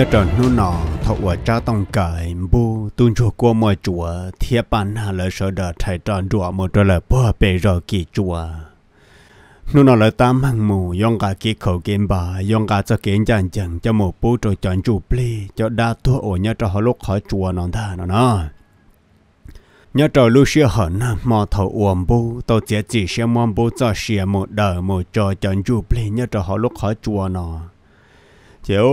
giờ trở nó nọ thọ ở cha tông cải bu tuôn chùa qua mọi chùa thiết bàn hà lỡ sợ đỡ thầy tròn chùa một trở lại bỏ bể rồi kỳ chùa nó nọ lỡ tam hàng mù yong cả kỳ khẩu kiếm bà yong cả cho kiến chàng chẳng cho một bố rồi chọn chủ pli cho đa thua ổ nhớ cho họ lúc khỏi chùa nó thà nó nó nhớ trở lưu xia hận mà thọ uổng bu tao chỉ chỉ xem mong bố cho xia một đời một trò chọn chủ pli nhớ cho họ lúc khỏi chùa nó chiếu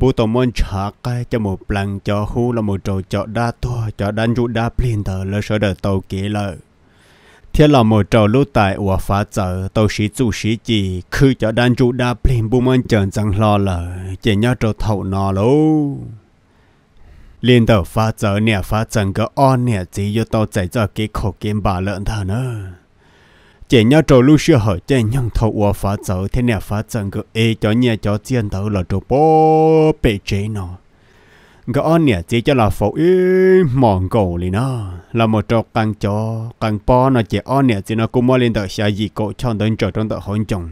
bu tổ môn chả cái cho một lần cho khu là một trò cho đa to cho đan rụ đa plin tờ lỡ sở đợt tàu kia lỡ thế là một trò lúc tại ủa phá chợ tàu sĩ chủ sĩ chỉ cứ cho đan rụ đa plin bu môn chờn chẳng lo lỡ chỉ nhớ trò thầu nó lâu liên tờ phá chợ nè phá chần cái on nè chỉ cho tàu chạy cho cái khổ kiếm bà lợn thà nữa chỉ nhớ trâu lu sửa hở chỉ nhung thầu ua phá dở thế nè phá dần cứ ê cho nhà cho tiền tàu là trâu bố bể chế nọ cái ông nè chỉ cho là phổ ê mòn cổ lì nọ là một trâu căng cho căng po nọ chỉ ông nè chỉ nó cũng mua lên tờ xa gì cổ chọn đến trở trong tờ hôn chồng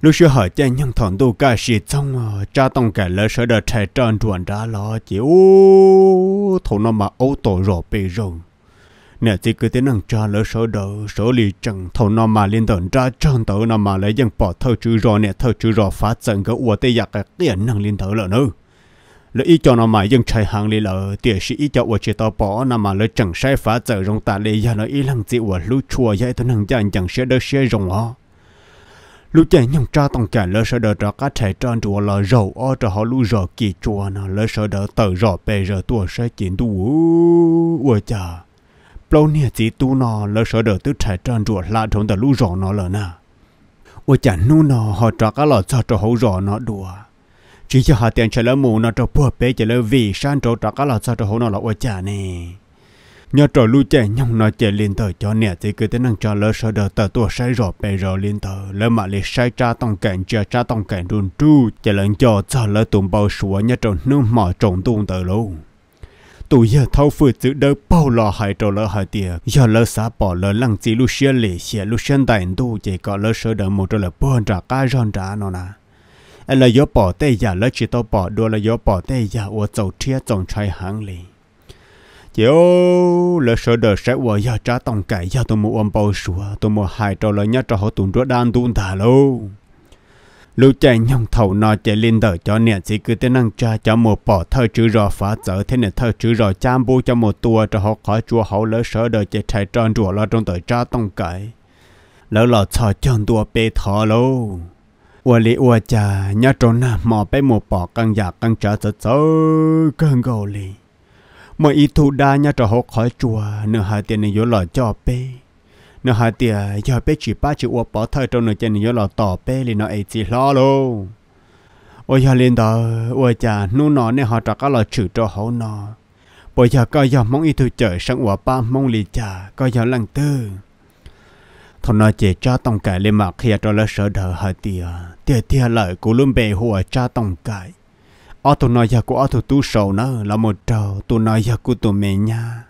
lúc xưa hỏi cha nhân thằng tu ca sĩ trong cha ờ, tông cả lỡ sợ đợt trẻ tròn chuẩn ra lo chỉ ô thằng nó mà ô tổ rộ bề rồng nè chỉ cứ thế năng trả lỡ số đầu số li chẳng thâu nó mà liên tưởng ra chân tớ nó mà lấy dân bỏ thâu chữ rò nè thâu chữ rò phá trận cái uo tây giặc cái tiền năng liên tưởng lỡ nữa lỡ ý cho nó mà dân chạy hàng lì lỡ tiền sĩ ý cho uo chỉ tao bỏ nó mà lỡ chẳng sai phá trận rong ta lì giờ nó ý lăng chỉ uo lú chua vậy tôi năng chẳng chẳng sẽ đỡ sẽ rong ó lú chạy nhung cha tông cả lỡ sợ đỡ cho cá chạy tròn chùa lỡ rầu ở cho họ lú rò kỳ chùa nó lỡ sợ đỡ tự rò bây giờ tua sẽ chín tu ủa chà lâu nè chỉ tu nó lỡ sợ đỡ tứ trái trơn ruột là trong tờ lũ rõ nó lỡ nà ô chẳng nu nó họ trả cả lọ cho cho hậu rõ nó đùa chỉ cho họ tiền trả lỡ mù nó cho bùa bé trả lỡ vì san trọ trả cả lọ cho cho hậu nó là ô chả nè nhớ trò lũ chạy nhông nó chạy liên tờ cho nè chỉ cứ tới năng cho lỡ sợ đỡ tờ tua sai rõ bè rõ liên tờ lỡ mà lì sai cha tông cảnh chờ cha tông cảnh run tru chả lỡ cho cho lỡ tụm bao sủa nhớ trò nước mỏ trồng tuôn tờ luôn tụ giờ thâu phụ chữ đỡ bao lò hải trò lỡ hải tiề giờ lỡ xã bỏ lỡ lăng chỉ lu xe lệ xe lu xe đại tu chỉ có lỡ sơ đỡ một trò lỡ bòn trả cá ròn trả nó nà là gió bỏ tê giả lỡ chỉ tao bỏ đua là gió bỏ tê giả ủa chầu chia chồng trai hàng lì chiều lỡ sơ đỡ sẽ ủa giờ trả tổng cải giờ tôi mua ôm bao sủa tôi mua hải trò lỡ nhát trò họ tụn trò đan tụn thả lâu lưu chạy nhông thầu nọ chạy lên đỡ cho nè chỉ cứ tên năng cha cho một bỏ thơ chữ rõ phá trở thế nè thơ chữ rõ chăm bu cho một tua cho họ khỏi chùa hậu lỡ sợ đời chạy chạy tròn rùa lo trong tội cha tông cãi lỡ lọ cho chân tua bê thọ lô ua lì ua cha nhá trốn nà mò bê một bỏ căng giả căng trả sợ sợ căng gầu lì mà ý thu đa nhá cho họ khỏi chùa nửa hai tiền này yếu lọ cho bê nó hỏi tiền giờ bé chỉ ba chữ uổng bỏ thời trong nội chân nhớ lo tỏ bé lên nó ấy chỉ lo luôn ôi giờ lên đó ôi cha nu nó nên họ trả các lo chữ cho họ nó bây giờ coi giờ mong y thu chở sang uổng ba mong lì cha coi giờ lăng tư thằng nó chỉ cha tông cải lên mặt khi cho nó sợ đỡ hỏi tiền tiền tiền lợi của luôn bề hùa cha tông cải ở tụi nó giờ của ở tụi tu sầu nó là một trầu tụi nó giờ của tụi mẹ nha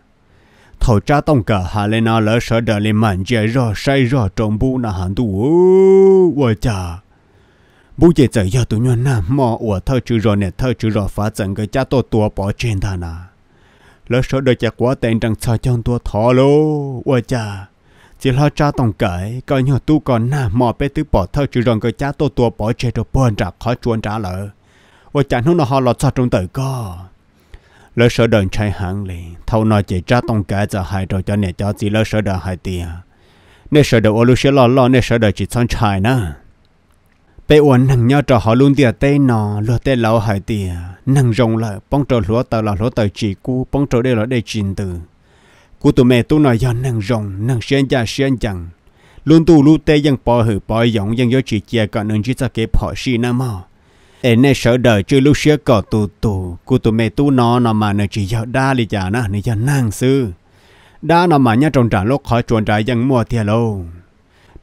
thầu cha tông cả hà lên nó lỡ sợ đợi lên mặn chơi rồi say rồi trong bu na hàn tu ôi cha bu chế giờ giờ tụi nhau nam mò ủa thơ chữ rồi nè thơ chữ rồi phá trận cái cha tổ tua bỏ trên ta nà lỡ sợ đợi cha quá tên trăng sao cho tua thọ lô ôi cha chỉ lo cha tông cởi coi nhau tu còn nà mò bé tứ bỏ thơ chữ rồi cái cha tổ tua bỏ trên rồi bơn trả khó chuồn trả lỡ ôi cha nó nó họ lọt sao trong tử co lỡ sợ đợn chạy hàng lì thâu nói chỉ tra tông cái giờ hại rồi cho nè cho gì lỡ sợ đợn hại tiền nè sợ đợn ô lu sẽ lo lo nè sợ đợn chỉ son chạy nè bé uẩn nằng nhau trò họ luôn tiền tê nọ lúa tê lão hại tiền nằng rồng lại, bông trò lúa tờ là lúa tờ chỉ cú, bông trò đây là đây chín từ Cú tụ mẹ tu nói do nằng rồng nằng xuyên cha xuyên chẳng luôn tu luôn tê dân bỏ hử bỏ giống dân do chỉ chia cả nương chỉ cho kế bỏ xì nè mò ê sợ đời chứ lúc xưa có tù tù cụ mẹ tu nó nó mà nó chỉ giờ đa đi chả nó nó giờ năng sư đa nó mà nhá trong trả lúc khỏi chuồn trả dân mua thiệt lâu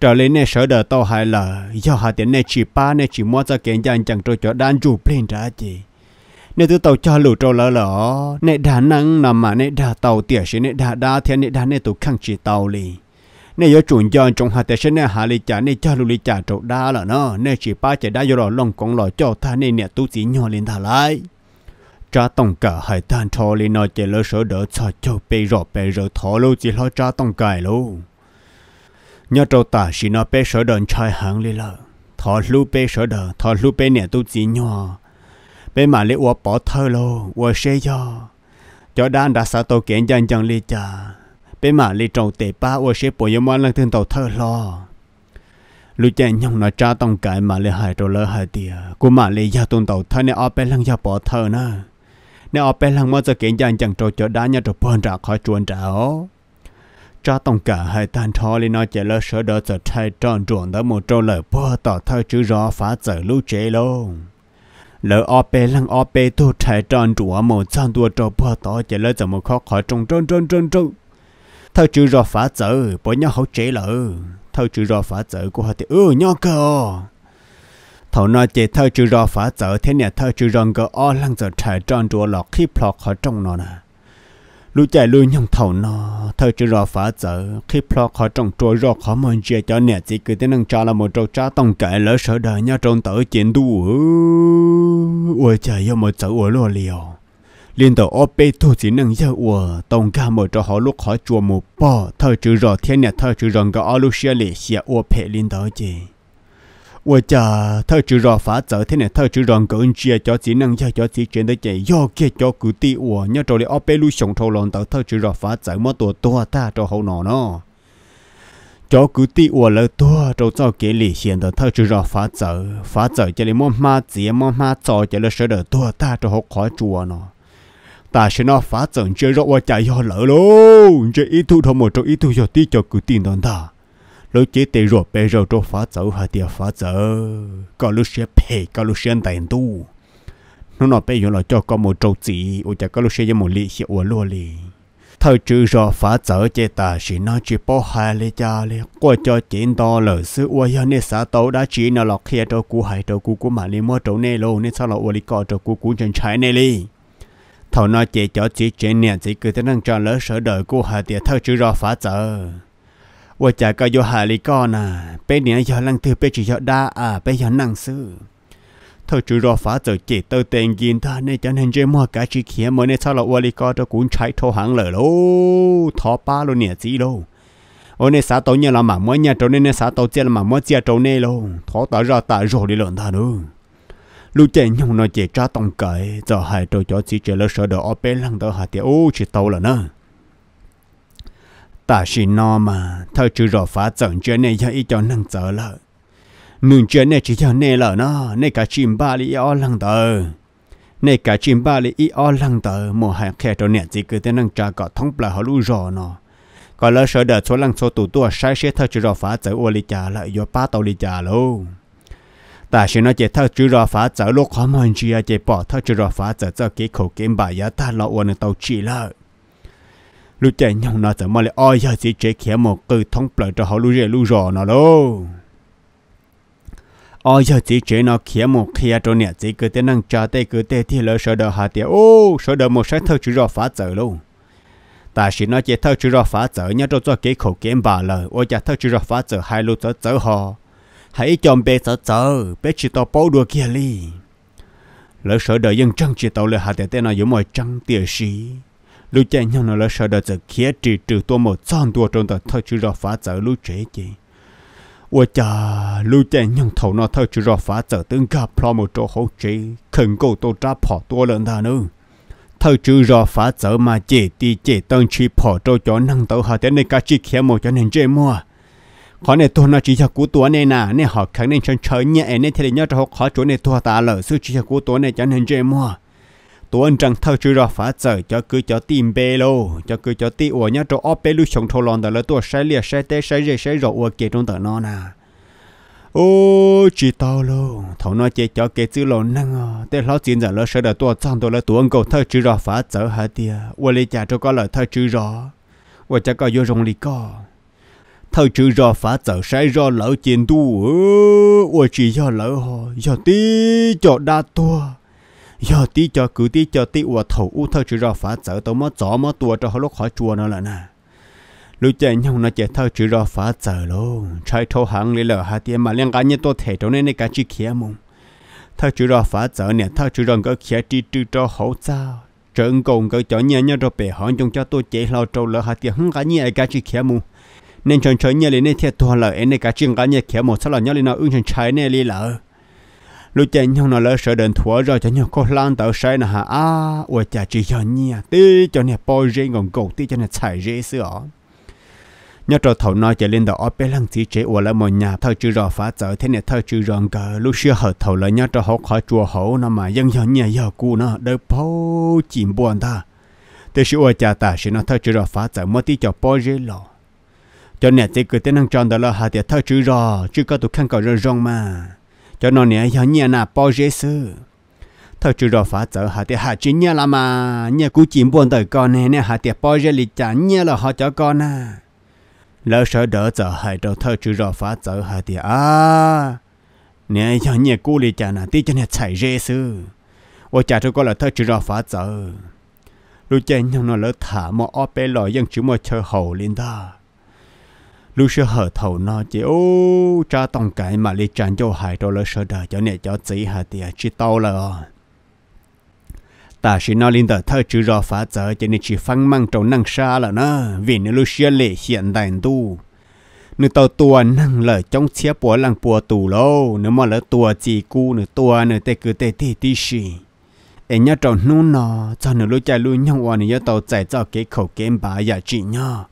trở lên nè sợ đời tao hay là giờ hai tiếng nè chỉ ba nè chỉ mua cho kiện dân chẳng trôi cho đan chủ plin trả gì nè từ tàu cho lũ trâu lỡ lỡ đa năng nó mà nè đa tàu tiệt xí nè đa đa thiên nè đa nè tụ khăng chỉ tàu liền nè yo chuẩn cho trong hạt tế sinh nè hà lì trả nè cha lưu lì trả trộn đa là nó nè chỉ ba chỉ đa yo rồi lòng con lò cho ta nè nè tu sĩ nhỏ lên thả lại cha tông cả hai than thò lên nói chỉ lỡ sợ đỡ cho cho bê rọ bê rọ thò lô chỉ lo cha tông cài luôn nhớ trâu ta chỉ nói bê sợ đợn trai hàng lên lỡ thò lù bê sợ đỡ thò lù bê nè tu sĩ nhỏ bê mà lấy uo bỏ thơ lô uo xe cho cho đan đã sao tô kiện chân chân lì cha bé mà lì trầu tệ ba ô sẽ bồi yếm ăn lần thương tàu thơ lo lúc chạy nhông nó cha tông cái mà lì hại rồi lỡ hại tiề cô mà lì gia tôn tàu thơ nên ở bé lăng gia bỏ thơ nữa nên ở bé lăng mới จะเก่งยังจังโจจะได้เนี่ยจะปนจากคอยจวนจ้าจ้าต้องการให้ท่านทอลีนอเจเลเสดจะใช้จอนจวนได้หมดโจเลยพ่อต่อเท่าชื่อรอฟ้าเจอลูกเจลงแล้วอเปลังอเปตัวใช้จอนจัวหมดจานตัวโจพ่อต่อเจเลจะมาขอขอจงจงจงจงจง thâu chữ rò phá chở bỏ nhau hậu chế lỡ thâu chữ rò phá chở của họ thì ừ nhau cơ thầu nói chỉ thâu chữ rò phá chở thế nè thâu chữ rong cơ o lăng giờ trải tròn rùa lọ khi plọc họ trong nó nè lũ chạy lũ nhung thầu nó thâu chữ rò phá chở khi plọc họ trong trôi rò khó mòn chia cho nè chỉ cứ thế năng cho là một trâu cha tông kệ lỡ sợ đời nhau trong tử chiến đu ôi trời yêu một chữ ủa lo liều liên tổ ô bê thu chỉ nâng dơ ủa tông ca mở cho họ lúc họ chùa mù bò thơ chữ rò thiên nhà thơ chữ rồng gà ô lúc xia lì xia ủa phê liên tổ chì ủa chà thơ chữ rò phá trở thiên nhà thơ chữ rồng gà ơn chia cho chỉ nâng dơ cho chỉ trên tới chạy do kia cho cử ti ủa nhớ trò lì ô bê lu sống thâu lòng tàu thơ chữ rò phá trở mất tổ tua ta cho hậu nọ nó cho cứ ti ủa lỡ tua trâu cho kế lì hiền tờ thơ chữ rò phá trở phá trở cho lì mò ma chỉ mò ma trò cho lỡ sợ đỡ tua ta cho họ khó chùa nó ta sẽ nó phá trận chơi rộng và chạy họ lỡ luôn chơi ít thu thôi một trong ít thu cho tí cho cứ tin đón ta lúc chế tê rồi bây giờ cho phá trận hay tiền phá trận có lúc sẽ phê có lúc sẽ đánh tu nó nói bây giờ là cho có một trâu chỉ ôi chả có lúc sẽ một lì hiệu lô lì thời trừ rõ phá trở chế ta sẽ nó chỉ bỏ hai lê cha lê qua cho chiến to lỡ sư ua yo nè xã tàu đã chỉ nó lọc kia trâu cú hai trâu cú của mà lì mua trâu nê lô nè sao lọ ua lì cọ trâu cú cú chân trái nê lì thầu nói chỉ cho chỉ chuyện nè chỉ cứ thế năng cho lỡ sở đời của hà tiệt thơ chữ rõ phá trở vợ chả có vô hà lý con à bé nè giờ lăng thư bé chỉ giờ đa à bé giờ năng sư thơ chữ rõ phá trở chỉ tơ tiền gìn ta nên cho nên chơi mua cả chỉ kia mới nên sao là vợ lý con cho cũng chạy thô hàng lỡ lô thọ ba luôn nè chỉ lô ôi nè xã tổ nhà là mà mua nhà trâu nên nè xã tổ chia là mà mua chia trâu nên lô thọ tao ra tại rồi đi lợn ta nữa lúc chạy nhau nó chạy tra tông cậy giờ hai trâu chó chỉ chạy lỡ sợ đỡ ở bên lăng đỡ hai tiệt ô chỉ tàu là nữa ta chỉ nó mà thơ chữ rõ phá trận chuyện này cho ít cho năng trở lại nương chuyện này chỉ cho nè là nó nè cả chim ba lý ở lăng đỡ nè cả chim ba lý ở lăng đỡ một hai khe trâu nè chỉ cứ thế năng tra cả thông bờ họ lũ rõ nó còn lỡ sợ đỡ số lăng số tụ tua sai sẽ thơ chữ rõ phá trận ô lý trả lại do ba tàu lý trả luôn ta sẽ nói chỉ thao chữ rõ phá trở lúc khó mòn chỉ à chỉ bỏ thao chữ rõ phá trở cho cái khẩu kiếm bài giá ta lo uốn tàu chỉ là lúc chạy nhau nó chỉ mà lại oi giờ chỉ chế khéo một cử thông bờ cho họ lúc rẻ lúc rõ nó luôn ôi giờ chỉ chế nó khía một khía cho nè chỉ cứ thế năng trả tê cứ thế thì lỡ sợ đỡ hạ tiệt ô sợ đỡ một sách thâu chữ rõ phá trở luôn ta chỉ nói chỉ thâu chữ rõ phá trở nhớ cho cho cái khẩu kiếm bài lời ôi chả thâu chữ rõ phá trở hai lúc trở trở họ hãy chọn bé sợ sợ bé chỉ tao bao đùa kia li lỡ sợ đời dân chân chỉ tao lỡ hạ tệ tên nào giống mọi chân tiền sĩ lúc trẻ nhau nó lỡ sợ đời giờ kia chỉ trừ tôi một trăm tua trong tờ thôi chứ rõ phá sợ lúc trẻ chị ủa cha lúc trẻ nhau thầu nó thôi chứ rõ phá sợ tương gặp lo một chỗ hỗ trợ khẩn cầu tôi trả họ tua lợn ta nữa thôi chứ rõ phá sợ mà chỉ đi chỉ tăng chi bỏ cho năng tàu hạ tệ này cả chỉ kia một cho nên chơi mua khó này tôi nó chỉ cho cú tuổi này nè nên họ khẳng định chân chơi nhẹ nên thì nhớ cho khó chỗ này tôi ta lỡ sự chỉ cho cú tuổi này cho nên chơi mua tôi anh chẳng thâu chứ phá trở cho cứ cho tìm bê lô cho cứ cho tì ủa nhớ cho óp bê lưu sống thâu lòn đó là tôi sai lìa sai tê sai dây sai rồi ủa kia trong tờ nó nè ô chỉ tao lô thâu nó chỉ cho cái chữ lô năng à tê lo chuyện lỡ sợ là tôi chẳng tôi là tôi cầu thâu chứ rồi phá trở hả tiệt ủa lấy trả cho có lời thâu chứ rồi ủa chắc có vô rồng lì co thầu chữ rò phá tờ sai rò lỡ chiến tu ơ chỉ do lỡ họ do tí cho đa tua do tí cho cứ tí cho tí ủa thầu u thầu chữ rò phá tờ tao mất gió mất tua cho họ lúc khỏi chùa nó là nè lúc chạy nhau nó chạy thầu chữ rò phá tờ luôn trai thâu hàng lấy lỡ hà tiền mà liên cá nhân tôi thể trong này cái chi kia mùng thầu chữ rò phá tờ nè thầu chữ rò cái kia chỉ trừ cho hậu sao trơn cùng cái chỗ nhà nhau rồi bè họ trong cho tôi chạy lao trâu lỡ hà tiền không cá nhân ai cái chi kia mông nên chọn chọn nhà lên nên thiệt thua lỡ nên cả chuyện cả nhà kéo một số là nhau lên nó ứng chọn trái nên đi lỡ lúc chạy nhau nó lỡ sợ đền thua rồi cho nhau có lan tàu sai nè hả à ủa chả chỉ cho nhà tí cho nhà bao rễ còn cầu tí cho nhà chạy rễ sữa nhớ trò thầu nói chạy lên đó ở bên lăng chỉ chế ủa là một nhà thơ chữ rò phá chở thế này thơ chữ rò cờ lúc xưa hở thầu là nhớ trò học khỏi chùa hậu nó mà dân dân nhà giờ cũ nó đỡ bao chìm buồn ta thế sự ủa chả ta sẽ nó thơ chữ rò phá chở mất tí cho bao rễ lọ cho nè chỉ cứ tên hàng tròn đó là hạt tiệt thơ chữ rò chứ có tụ khăn cầu rơ rong mà cho nó nè nhỏ nhẹ nà bao dễ sư thao chữ rò phá chở hạt tiệt hạt chính nhẹ là mà nhẹ cú chìm buồn đời con nè nè hạt tiệt bao dễ lì chả nhẹ là họ cho con à lỡ sợ đỡ chở hại đầu thơ chữ rò phá chở hạt tiệt à nè nhỏ nhẹ cú lịch chả nà tí cho nè chạy dễ sư ô chả cho con là thao chữ rò phá chở lúc chơi nhau nó lỡ thả mò óp bê lò dân chữ mò chơi hầu lên lúc xưa hở thầu nó chỉ ô cha tòng cái mà li chán cho hại rồi lỡ sợ đời cho nè cho chỉ hà thì chỉ to là ta chỉ nói lên tờ thơ chữ rõ phá giờ cho nên chỉ phăng mang trâu năng xa là nó vì nó lúc xưa lệ hiện đại tu nếu tàu tua năng lỡ trong chia bùa lăng bùa tù lâu nếu mà lỡ tua chỉ cú nếu tua nếu tê cứ tê thì tê xì em nhớ trâu nu nó cho nếu lúc chạy lui nhau hoàn nếu tàu chạy cho cái khẩu kém bà giả chỉ nhau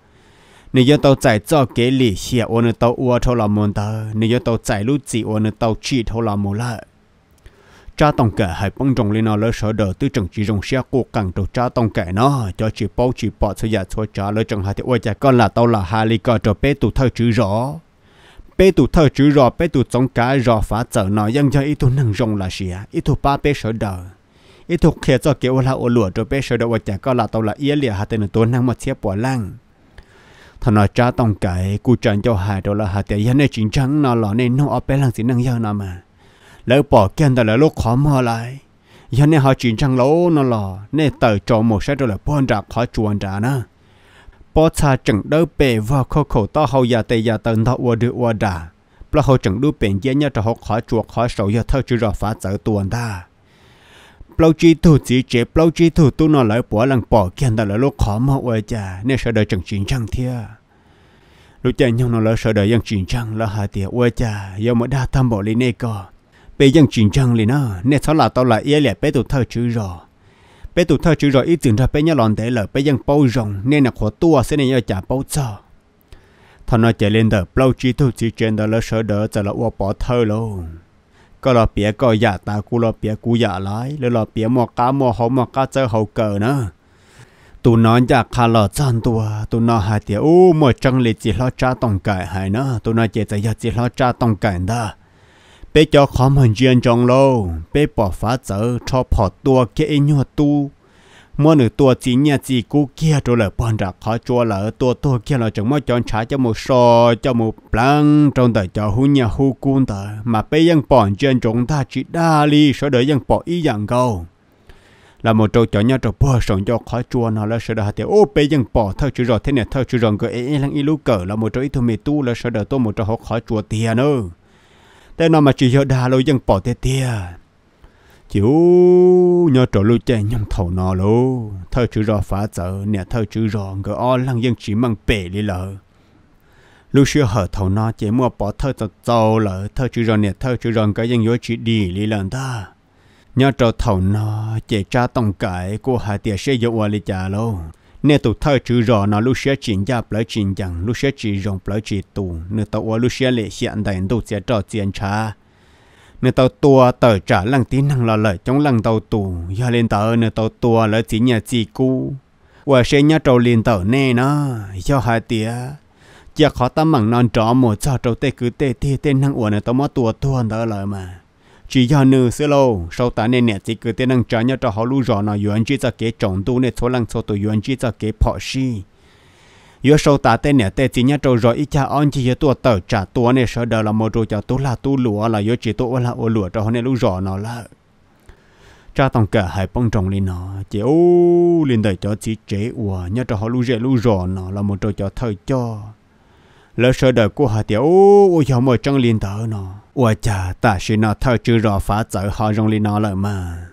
你要到在做给你写，我能到我头那么的，你要到在路子，我能到去头那么了。cha tông kẻ hay bông trồng lên nó lỡ sở đỡ tư trừng chỉ dùng xe cố gắng đầu cha tông kẻ nó cho chỉ bao chỉ bỏ sự giả cho cha lỡ trừng hai thì ôi cha con là tao là hai lý cờ cho bé tụ thơ chữ rõ bé tụ thơ chữ rõ bé tụ chống cá rõ phá trở nó nhưng cho ít tụ nâng rồng là gì ít tụ ba bé sở đỡ ít tụ kia cho kiểu là ô lụa cho bé sở đỡ ôi cha con là tao là yên liệt hai tên tụ năng mà chia bỏ lăng ทนาจ้าต้องไก่กูจันเจ้าหายตัวละหาแต่ยันในจริงจังนอหล่อในน้องเอาไปลังสินังยานามา แล้วปอกแก่นแต่ละโลกขอมาไรยันในหาจริงจังโลนอหล่อในเต๋อจอมหมดใช้ตัวละพ่อจากขอจวนจานะปอชาจังเด้เป๋ว่าเขาเขาต่อเขาอยากแต่อยาเติมทอวดือวดาเพราะเขาจังดูเป็นเย็นยาดะหกขอจวกขอเสายาเท่าจุดรอฟ้าเจอตัวได้ bao chi thủ chỉ chế bao chi thủ tu nó lại bỏ lằng bỏ kiên ta lại lo khó mà ôi cha nên sợ đời chẳng chính chăng thia lúc cha nhau nó lại sợ đời chẳng chính chăng là hà tiệt ôi cha giờ mới đa tham bỏ lên này co bây chẳng chính chăng liền nó nên sao là tao lại yêu lẹ bé tụt thơ chữ rồi bé tụt thơ chữ rồi ít tiền ra bé nhau lòn để lời bé chẳng bao rong, nên là khó tua sẽ nên yêu cha bao cho thằng nó chạy lên đời bao chi thủ chỉ trên đó là sợ đời giờ là ua bỏ thơ luôn ก็เราเปียก็อย่าตากูเราเปียกูอย่าร้ายแล้วเราเปียหมอกาหมอหอมหมอกาเจอเขาเกิดนะตูนอนจากคาหลอดจานตัวตูนอนหาเตียโอ้หมดจังเลยจีล้อจ้าต้องไก่หายนะตูนอนเจจะยาจีล้อจ้าต้องไก่ด้าเป้จอขอมันเจียนจองโลเป้ปอฟ้าเจอชอบพอตัวเกยหยอดตู้ mua nửa tua chỉ nhà chỉ cũ kia rồi là bọn ra khó chua là tua tua kia là chẳng mua chọn trả cho một so cho một plan trong đời cho hu nhà hu cun tờ mà bây giờ bọn trên chúng ta chỉ đa ly sợ đợi dân bỏ ý dạng câu là một trâu chó nhau trâu bò sống cho khó chua nó là sợ đợi hạt ô bây giờ bỏ thơ chữ rõ thế này thơ chữ rồi cái ấy lăng ý lú cỡ là một trâu ít thôi mì tu là sợ đợi tôi một trâu khó chua tiền nữa thế nó mà chỉ hiểu đa lâu dân bỏ thế tiền chú nhớ trò lối chạy nhung thầu nọ lô thơ chữ rò phá chợ nè thơ chữ rò ngỡ o lăng dân chỉ mang bể lý lợ lúc xưa hở thầu nọ chế mua bỏ thơ tờ tàu lợ thơ chữ rò nè thơ chữ rò ngỡ dân yếu chỉ đi lý lần ta nhớ trò thầu nọ chế cha tông cãi cô hà tiệt sẽ dụ hòa lý trả lô nè tụ thơ chữ rò nọ lúc xưa chỉ gia bỡ chỉ chẳng lúc xưa chỉ rồng bỡ chỉ tù nửa tàu lúc xưa lệ hiện đại tụ sẽ trò tiền cha nè tàu tua tờ trả lăng tí năng là lời chống lăng tàu tù do lên tờ nè tàu tua lỡ chỉ nhà chỉ cu và sẽ nhá trâu liền tờ nè nó do hai tía chưa khó tâm mẳng non trỏ một cho trâu tê cứ tê tê tê năng uổng nè tàu mất tua tua tờ lời mà chỉ do nữ xưa lâu sau ta nên nè chỉ cứ tê năng trả nhá trâu họ lu rõ nó yuan chỉ cho kế trọng tu nè số lăng số tu yuan chỉ cho kế phò xi yo sâu ta tên nè tên chỉ nhá trâu rồi ít cha on chỉ yo tua tờ trả tua nè sợ đời là một rồi cho tu là tu lúa là yo chỉ tu là ô lúa cho hôm nay lúc rõ nó là cha tòng cả hai bông trồng lên nó chỉ ô lên đời cho chỉ chế ủa nhá cho họ lúc rẻ lúc rõ nó là một rồi cho thời cho lỡ sợ đời của họ tiểu ô yo mọi trăng lên đời nó ủa cha ta sẽ nó thời chưa rõ phá trở họ rong lên nó lại mà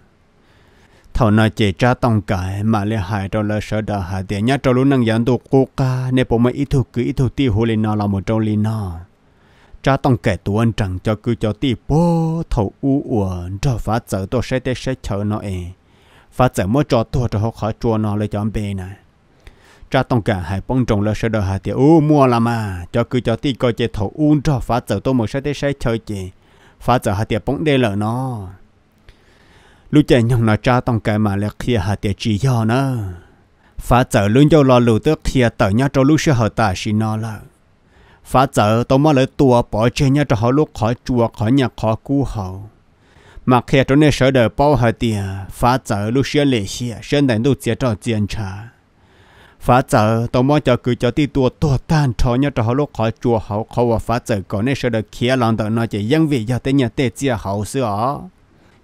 thầu nói chế cha tông cái mà lê hại cho lơ sợ đờ hại tiền nhá trâu lúc năng giảng đồ cố ca nên bộ mày ít thu cứ ít thu tiêu hồ lên nó là một trâu lên nó cha tông kẻ tu anh chẳng cho cứ cho tiêu bố thầu u uẩn cho phá sợ tổ sẽ để sẽ chờ nó ấy phá sợ mới cho tổ cho họ khỏi chùa nó lấy cho bề này cha tông cả hại bông trồng lơ sợ đờ hại tiền u mua là mà cho cứ cho tiêu coi chế thầu u cho phá sợ tổ mới sẽ để sẽ chờ chế phá sợ hại tiền bông đê lợ nó lúc chạy nhung nó cha tông cái mà là kia hạt tiệt chỉ do nó phá chở luôn cho lo lù tức kia tờ nhá cho lúc sẽ hợp ta xin nó là phá chở tôi mà lấy tua bỏ chơi nhá cho họ lúc khỏi chùa khỏi nhà khỏi cú họ mà khi trong này sợ đời bao hợp tiệt phá chở lúc sẽ lệ xia sẽ đánh đủ chia cho tiền trả phá chở tôi mà cho cứ cho tí tua tua tan cho nhá cho họ lúc khỏi chùa họ khỏi phá chở còn này sợ đời kia lòng tờ nó chỉ dân vị cho tới nhà tê chia hậu xưa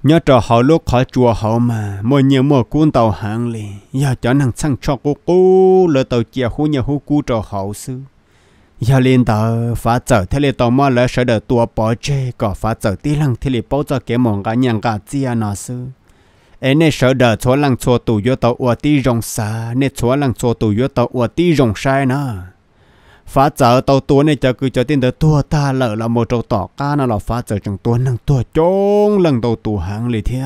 nhớ trò họ lúc khỏi chùa họ mà mỗi nhiều mùa cuốn tàu hàng lì giờ cho năng sang cho cô cô lỡ tàu chia khu nhà khu cu trò họ sư giờ lên tàu phá trở thế lệ tàu mà lỡ sợ đỡ tua bỏ chê có phá trở tí lăng thế lệ bao giờ cái mỏng cả nhàng cả chia à nó sư ấy nè sợ đỡ chỗ lăng chỗ tù vô tàu ua tí rồng xa nè chỗ lăng chỗ tù vô tàu ua tí rồng sai nữa phá chở tàu tua này cho cứ cho tin tới tua ta lỡ là một trâu tỏ ca nó là phá chở trong tua năng tua chôn lần tàu tua hàng lì thế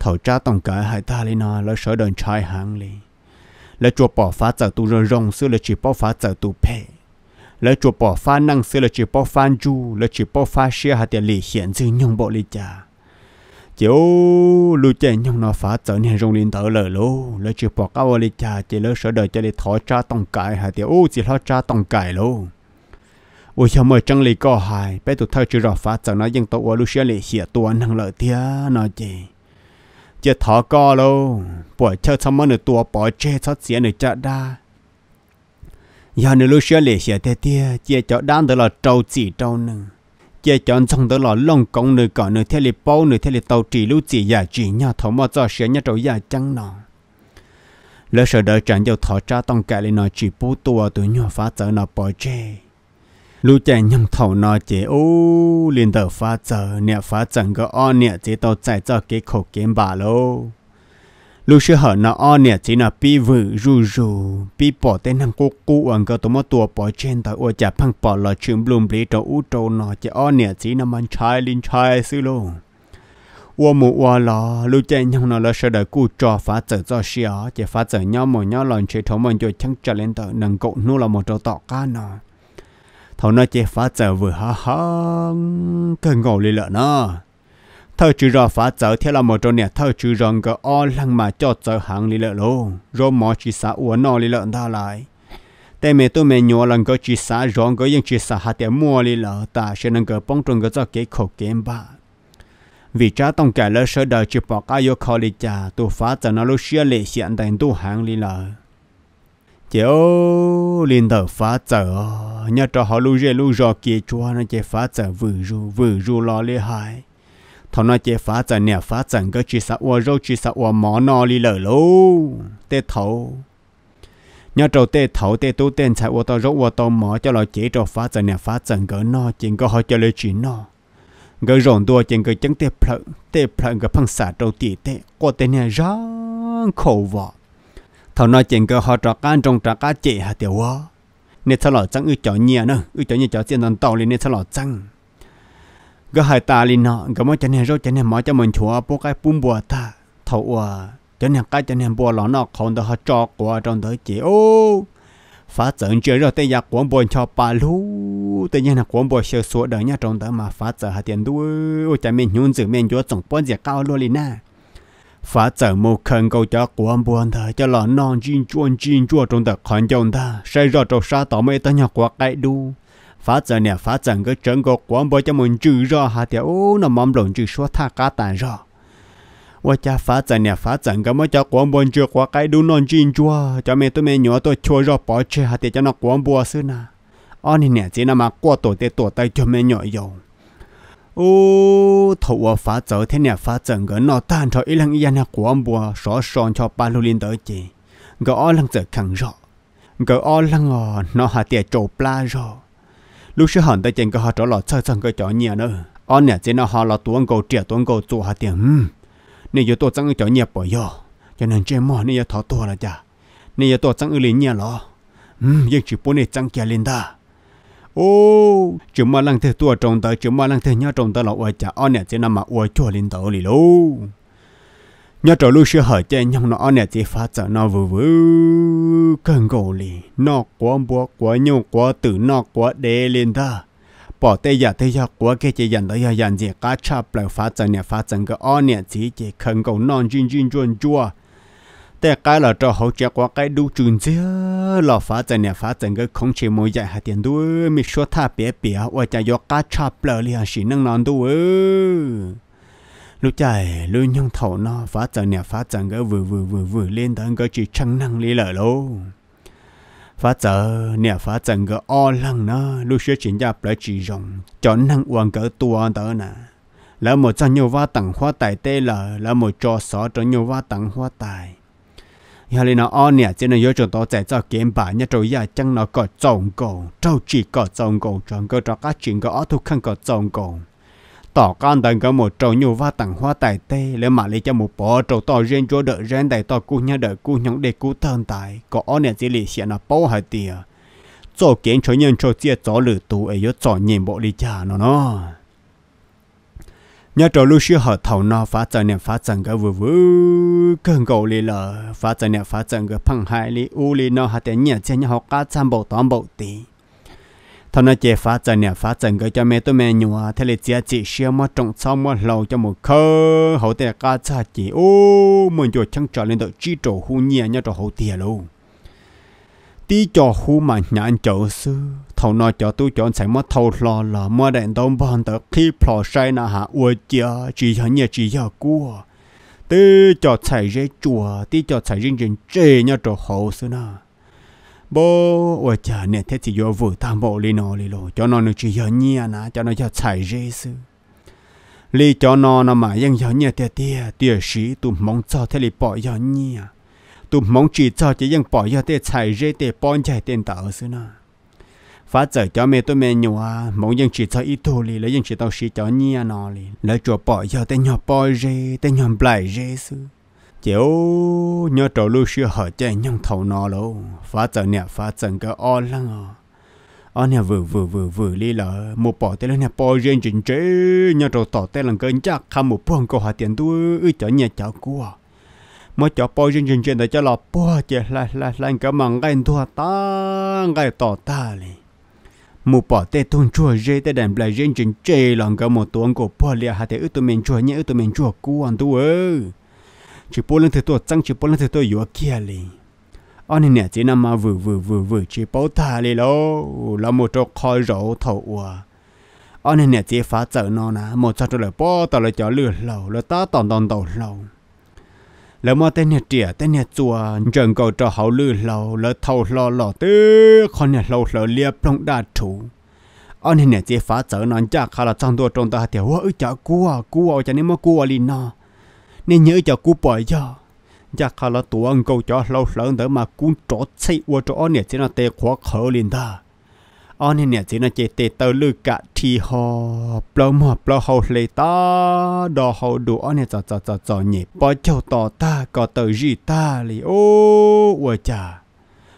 thầu cha tổng cả hai ta lì nó lỡ sở đơn trai hàng lì lỡ chùa bỏ phá chở tu rồi rong xưa là chỉ bỏ phá chở tu phe lỡ chùa bỏ phá năng xưa là chỉ bỏ phá chu lỡ chỉ bỏ phá xia hạt tiền lì hiện dư nhung bộ lì cha chiếu lu chè nhung nó phá trở nên rong lên tờ lời lô lỡ chưa bỏ cá vào lịch cha chỉ lỡ sợ đời cho lịch thọ cha tòng cải hà tiểu ô chỉ lo cha tòng cải lô ôi chào mời trăng lì có hài bé tụt thơ chưa rõ phá trở nó dân tộc ở lu xe lì xỉa tua năng lợi thia nó chỉ chỉ thọ co lô bỏ chơi xong mà nửa tua bỏ che thoát xỉa nửa cha đa giờ nửa lu xe lì xỉa thia thia chỉ cho đan từ là trâu chỉ trâu nương chế chọn trong đó là long công nửa cỏ nửa theo lịch bao nửa theo lịch tàu chỉ lưu chỉ giả chỉ nhà thọ mà cho sửa nhà trâu giả chẳng nọ lỡ sợ đợi chẳng dầu thọ cha tông cả lên nó chỉ bố tua tụi nhỏ phá trở nó bỏ chê lưu chạy nhung thầu nó chế ô liền tờ phá trở nè phá chẳng có o nè chế tàu chạy cho cái khổ kiếm bà lô lúc xưa họ nó o nè chỉ là bị vự rù rù bị bỏ tên hàng cố cũ ăn cơ tụm tua bỏ trên tại ô chả phăng bỏ là trường blum bị trâu u trâu nó chỉ o nè chỉ là mang chay linh chay xí lô ô mù ô lò lúc chạy nhau nó là sợ đợi cú cho phá trở cho xia chỉ phá trở nhau mồi nhau lòn chơi thấu mình rồi chẳng trở lên tới nâng cậu nô là một trâu tọt ca nó thầu nó chỉ phá trở vừa ha ha cần ngầu lì lợn nó thơ chữ rõ phá chở theo là một trong nè thơ chữ rằng gờ o lăng mà cho chở hàng lì lợn luôn rồi mọi chỉ xã uốn nọ lì lợn ta lại tê mẹ tôi mẹ nhỏ lần gờ chỉ xã rằng gờ những chỉ xã hạt tiền mua lì lợn ta sẽ nâng gờ bông trồng cái cho kế khổ kém ba vì cha tông cả lỡ sơ đời chỉ bỏ cái vô khó lì cha tôi phá chở nó lúc xưa lệ hiện tại tu hàng lì lợn chéo liền thở phá chở nhà trò họ lu rê lu rò kia cho nó chỉ phá chở vừa ru vừa ru lo lê hai thằng nó chế phát triển nè phát triển cái chỉ sợ ua râu chỉ sợ ua mỏ nó đi lỡ lô tê thấu nhớ trâu tê thấu tê tu tên chạy ua tao râu ua tao mỏ cho nó chế trâu phát triển nè phát triển cái nó chỉ có họ cho lấy chỉ nó cái rộn đua chỉ cái chân tê phật tê phật cái phăng xả trâu tỉ tê qua tê nè răng khổ vợ thằng nó chỉ có họ trọ can trong trọ cá chế hả tiểu ua nên thằng lọ trắng ư chó nhẹ nữa ư chó nhẹ chó tiền đòn tàu liền nên thằng lọ trắng gỡ hai ta lên nọ gỡ mỗi chân hàng rồi chân hàng mỗi chân mình chúa bố cái bún bùa ta thầu à ờ, chân hàng cái chân hàng bùa lọ nọ không được cho của trong tới chị ô phá trận chơi rồi tây giặc quảng bồi cho bà lú tây nhiên là quảng bồi sơ sủa đời nhà trong tới mà phá trận hạt tiền đuôi cha mình nhún giữ mình chúa tổng bốn giặc cao luôn liền na phá trận một khẩn cho quảng bồi thở cho lọ non chim chuồn chim chua trong tới khẩn chồng ta xây rồi trâu sa tỏ mấy tới nhà quạt cái đu phát ra nè phát ra cái chân gọt quán bò cho mình trừ ra hả thì ô nó mắm lộn trừ số tha cá tàn ra và cha phát ra nè phát ra cái mà cha quán bò chưa qua cái đun non chín chua cho mẹ tôi mẹ nhỏ tôi chua ra bỏ chơi hả thì cho nó quán bò xưa nà anh nè chỉ là mà qua tổ tế tổ tay cho mẹ nhỏ dầu ô thầu ở phát ra thế nè phát ra cái nó tan cho ít lăng yên nè quán bò xóa son cho ba linh tới chị ô lăng giờ khẳng rõ ô lăng nó hả tiệt trộn pla rồi lúc xưa hẳn tới chân cái họ trở lại chơi sang cái chỗ nhà nữa anh nè trên nó họ là tuấn cầu trẻ tuấn cầu chùa hạt tiền nên giờ tôi chẳng cái chỗ nhà bỏ yo cho nên chơi mỏ nên giờ thọ tua là chả nên giờ tôi chẳng ở liền nhà lo ừm giờ chỉ bốn này chẳng kia lên ta ô chỉ mà lăng thế tua trồng tới chỉ mà lăng thế nhà trồng tới là ôi chả anh nè trên nằm mà ôi chùa lên tới lì luôn nhà trở lúc xưa hỏi che nhông nó nè chỉ phát trợ nó vừa vừa cần gỗ lì nó quá búa quá nhung quá tử nó quá đê lên ta bỏ tay giả tay giả quá cái chỉ dần tới dần gì cá chập lại phát trợ nè phát trợ cái o nè chỉ chỉ cần gỗ non chuyên chuyên chuyên chua แต่กายเราจะเขาเจ้าว่าใกล้ดูจุนเจ้าเราฟ้าจะเนี่ยฟ้าจังก็คงเชื่อมวยใหญ่หาเตียนด้วยมีชัวท่าเปียเปียว่าจะยกกาชาเปล่าเลียสินั่งนอนด้วย lúc chạy lúc nhung thầu nó phá trận nè phá trận cái vừa vừa vừa vừa lên tận cái chỉ chăng năng lý lở lô phá trận nè phá trận cái o lăng nó lúc xưa chính nhập lại chỉ dùng cho năng uang cái tua tớ nè là một trong nhiều va tặng hoa tài tê là là một trò xó trong nhiều va tặng hoa tài giờ lên nó o nè chỉ nó yếu cho tôi chạy cho kiếm bà nhà trâu ya chẳng nó có trồng cổ trâu chỉ có trồng cổ trồng cơ cho các chuyện có ở thu khăn có trồng cổ tỏ con tầng cả một trầu nhu và tặng hoa tài tê lấy mà lấy cho một bộ trầu to riêng cho đỡ riêng tại to cu nhà đỡ cu nhóm để cu thân tài có ở nè chỉ lì xịn là bao hạt tiề cho kiến cho nhân cho chia cho lử tù ấy yếu cho nhìn bộ đi cha nó nó nhà trầu lưu sư hở thầu nó phá trận nè phá trận cái vừa vừa cần cầu lì lợ phá trận nè phá trận cái phong hai lì u lì nó hạt tiền nhà trên nhà họ cá chăm bộ tóm bộ tí thằng nó chế phá trận nè phá trận cái cho mẹ tôi mẹ nhua thế là chia chỉ xe mà trồng xong mà lâu cho một khơ hậu tiền ca cha chỉ ô mình cho chẳng trở lên đội chi trổ hu nhẹ nhá trổ hậu tiền luôn tí cho hú mà nhà anh chỗ sư thầu nó cho tôi cho anh sẽ mất lo là mà đèn đông bàn tới khi phò sai nà hạ uo chia chỉ cho nhẹ chỉ cho cua tí cho chạy rễ chùa tí cho chạy riêng riêng chơi nhau cho hậu sư nào bố ở chợ nè thế thì vô vừa tam bộ li nó li lo cho nó nó chỉ giờ nhia nà cho nó cho chạy rê sư li cho nó nó mà mà ยัง giờ nhia thế tia tia sĩ tụm mong cho thế li bỏ giờ nhia tụm mong chỉ cho vẫn bỏ giờ thế chạy rê thế bón chạy tiền tờ sư nà phát giờ cho mẹ tôi mẹ nhua chỉ cho ít thôi lấy vẫn chỉ tao sĩ cho nhia nó li lấy chỗ bỏ giờ thế nhỏ bỏ rê thế nhỏ bảy rê sư chiếu nhớ trầu lưu sư hở chạy nhông thầu nó lô phá trận nè phá trận cái o lăng o o nè vừa vừa vừa vừa li lợ một bỏ tên nè bỏ riêng chính chế nhớ trầu tỏ tay lần cái chắc khăm một phong cầu hạ tiền tu ư chở nhà chở cua mới chở bỏ riêng chính chế để cho lọ bỏ chè la la là cái mảng gai thua ta gai tỏ ta li một bỏ tê thun chua dê tê đàn lại riêng chính chế lần cái một tuần cổ bỏ liệt hạ tiền ư tụi mình chua nhớ tụi mình chua cua anh tu ơi ชิปลังเตัวจังชิปลังเตัวอยู่กี่อยลีอันนี้เนี่ยจีนมาวูวูวูวูชิปอตาลีโลลำมุดคอยรู้ทัวอันนี้เนี่ยจีฟ้าเจอโนนะมุดชัดเลยปอตาเลยจะเลือดเราแล้วตาตอนตอนตัวเรา แล้วมาเต่เนี่ยเตียแต่เนี่ยจันจังก็จะเอาเลือดเราแล้วทั่วหล่อหล่อเต้อคนเนี่ยเราเราเลียปลงดาถูอันนี้เนี่ยเจฟ้าเจอนอนจากคาราจังตัวตรงตาเดียวว่าเออจะกลัวกลัวจะนี่มากลัวลีนา nên nhớ cho cô bỏ cho giờ dạ, khá là tụ ông câu cho lâu lớn đỡ mà cũng trót xây ua cho ông nè chỉ là tê khó khổ liền ta ông nè chỉ là chỉ tê tờ lư cả thì họ bao mà bao hậu lệ ta đò hậu đủ anh nè cho cho cho chờ nhỉ bỏ cho tỏ ta có tờ gì ta li ô ua cha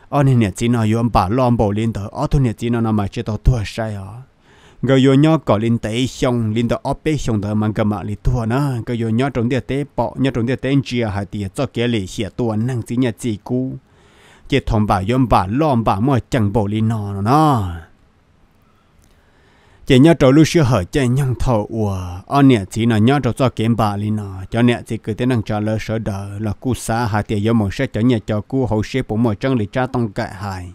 ông nè chỉ là yếm bà lom bầu liền đỡ ông nè chỉ là nằm chỉ tao thua sai à cái yo nhỏ có linh tế xong linh đó ope xong thì mang cái mà li tua nó cái yo nhỏ trong địa tế bỏ nhỏ trong địa tế chia hai địa cho cái li xia tua năng chỉ nhà chỉ cũ chỉ thòng bà yếm bà lòm bà mua chẳng bộ li nó nó chỉ nhớ trâu lúc xưa hở chạy nhung thầu ủa anh nè chỉ là nhớ trâu cho kiếm bà li nò cho nè chỉ cứ thế năng trả lời sợ đỡ là cú xa hai tiền yếm một sẽ cho nhà cho cú hậu sẽ bộ một chân li cha tông cãi hài